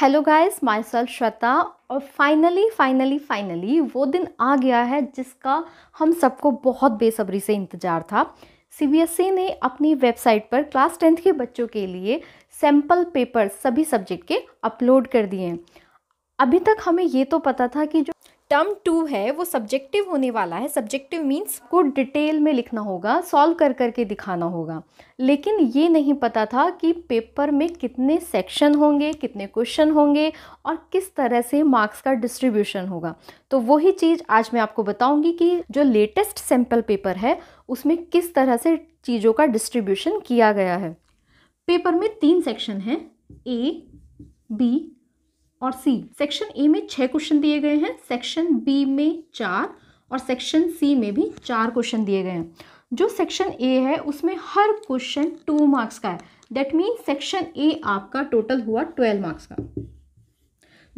hello guys myself Shweta और finally finally finally वो दिन आ गया है जिसका हम सबको बहुत बेसब्री से इंतज़ार था सीबीएसई e ने अपनी वेबसाइट पर क्लास टेंथ के बच्चों के लिए सैम्पल पेपर सभी सब्जेक्ट के अपलोड कर दिए हैं अभी तक हमें ये तो पता था कि जो टर्म टू है वो सब्जेक्टिव होने वाला है सब्जेक्टिव मीन्स को डिटेल में लिखना होगा सॉल्व कर करके दिखाना होगा लेकिन ये नहीं पता था कि पेपर में कितने सेक्शन होंगे कितने क्वेश्चन होंगे और किस तरह से मार्क्स का डिस्ट्रीब्यूशन होगा तो वही चीज़ आज मैं आपको बताऊंगी कि जो लेटेस्ट सैम्पल पेपर है उसमें किस तरह से चीज़ों का डिस्ट्रीब्यूशन किया गया है पेपर में तीन सेक्शन हैं ए बी और सी सेक्शन ए में छः क्वेश्चन दिए गए हैं सेक्शन बी में चार और सेक्शन सी में भी चार क्वेश्चन दिए गए हैं जो सेक्शन ए है उसमें हर क्वेश्चन टू मार्क्स का है दैट मीन सेक्शन ए आपका टोटल हुआ ट्वेल्व मार्क्स का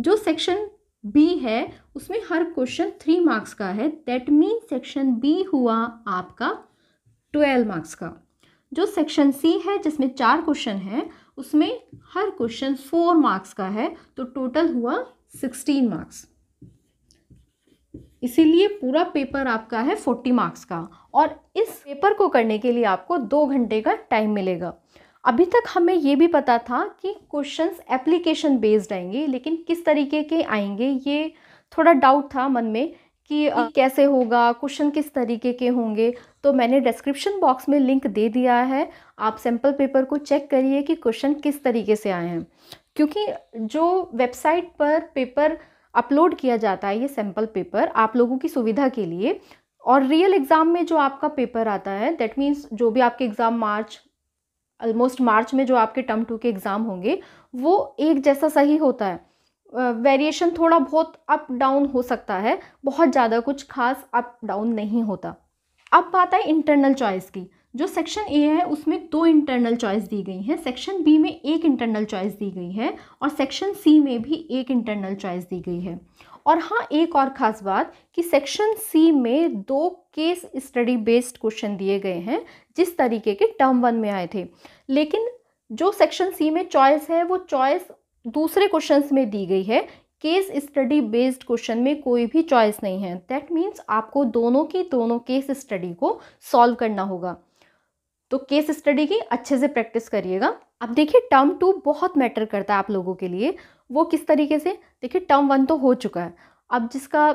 जो सेक्शन बी है उसमें हर क्वेश्चन थ्री मार्क्स का है दैट मीन सेक्शन बी हुआ आपका ट्वेल्व मार्क्स का जो सेक्शन सी है जिसमें चार क्वेश्चन हैं उसमें हर क्वेश्चन फोर मार्क्स का है तो टोटल हुआ सिक्सटीन मार्क्स इसीलिए पूरा पेपर आपका है फोर्टी मार्क्स का और इस पेपर को करने के लिए आपको दो घंटे का टाइम मिलेगा अभी तक हमें ये भी पता था कि क्वेश्चंस एप्लीकेशन बेस्ड आएंगे लेकिन किस तरीके के आएंगे ये थोड़ा डाउट था मन में कि कैसे होगा क्वेश्चन किस तरीके के होंगे तो मैंने डिस्क्रिप्शन बॉक्स में लिंक दे दिया है आप सैम्पल पेपर को चेक करिए कि क्वेश्चन किस तरीके से आए हैं क्योंकि जो वेबसाइट पर पेपर अपलोड किया जाता है ये सैम्पल पेपर आप लोगों की सुविधा के लिए और रियल एग्ज़ाम में जो आपका पेपर आता है दैट मीन्स जो भी आपके एग्ज़ाम मार्च ऑलमोस्ट मार्च में जो आपके टर्म टू के एग्ज़ाम होंगे वो एक जैसा सही होता है वेरिएशन थोड़ा बहुत अप डाउन हो सकता है बहुत ज़्यादा कुछ खास अप डाउन नहीं होता अब बात है इंटरनल चॉइस की जो सेक्शन ए है उसमें दो इंटरनल चॉइस दी गई हैं सेक्शन बी में एक इंटरनल चॉइस दी गई है और सेक्शन सी में भी एक इंटरनल चॉइस दी गई है और हाँ एक और ख़ास बात कि सेक्शन सी में दो केस स्टडी बेस्ड क्वेश्चन दिए गए हैं जिस तरीके के टर्म वन में आए थे लेकिन जो सेक्शन सी में चॉइस है वो चॉइस दूसरे क्वेश्चन में दी गई है केस स्टडी बेस्ड क्वेश्चन में कोई भी चॉइस नहीं है दैट मीन्स आपको दोनों की दोनों केस स्टडी को सॉल्व करना होगा तो केस स्टडी की अच्छे से प्रैक्टिस करिएगा अब देखिए टर्म टू बहुत मैटर करता है आप लोगों के लिए वो किस तरीके से देखिए टर्म वन तो हो चुका है अब जिसका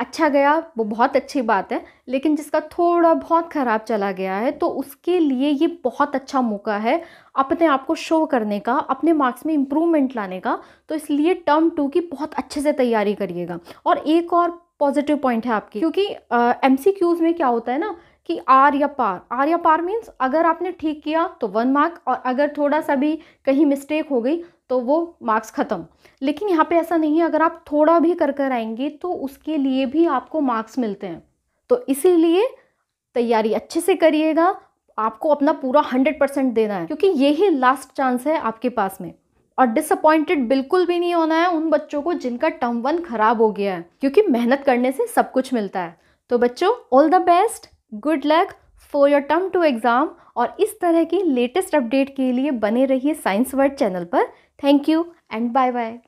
अच्छा गया वो बहुत अच्छी बात है लेकिन जिसका थोड़ा बहुत ख़राब चला गया है तो उसके लिए ये बहुत अच्छा मौका है अपने आप को शो करने का अपने मार्क्स में इम्प्रूवमेंट लाने का तो इसलिए टर्म टू की बहुत अच्छे से तैयारी करिएगा और एक और पॉजिटिव पॉइंट है आपकी क्योंकि एम uh, में क्या होता है ना कि आर या पार आर या पार मीन्स अगर आपने ठीक किया तो वन मार्क और अगर थोड़ा सा भी कहीं मिस्टेक हो गई तो वो मार्क्स ख़त्म लेकिन यहाँ पे ऐसा नहीं है अगर आप थोड़ा भी कर कर आएंगे तो उसके लिए भी आपको मार्क्स मिलते हैं तो इसीलिए तैयारी अच्छे से करिएगा आपको अपना पूरा हंड्रेड परसेंट देना है क्योंकि यही लास्ट चांस है आपके पास में और डिसअपॉइंटेड बिल्कुल भी नहीं होना है उन बच्चों को जिनका टर्म वन खराब हो गया है क्योंकि मेहनत करने से सब कुछ मिलता है तो बच्चों all the best good luck for your term two exam और इस तरह की लेटेस्ट अपडेट के लिए बने रहिए साइंस वर्ड चैनल पर thank you and bye bye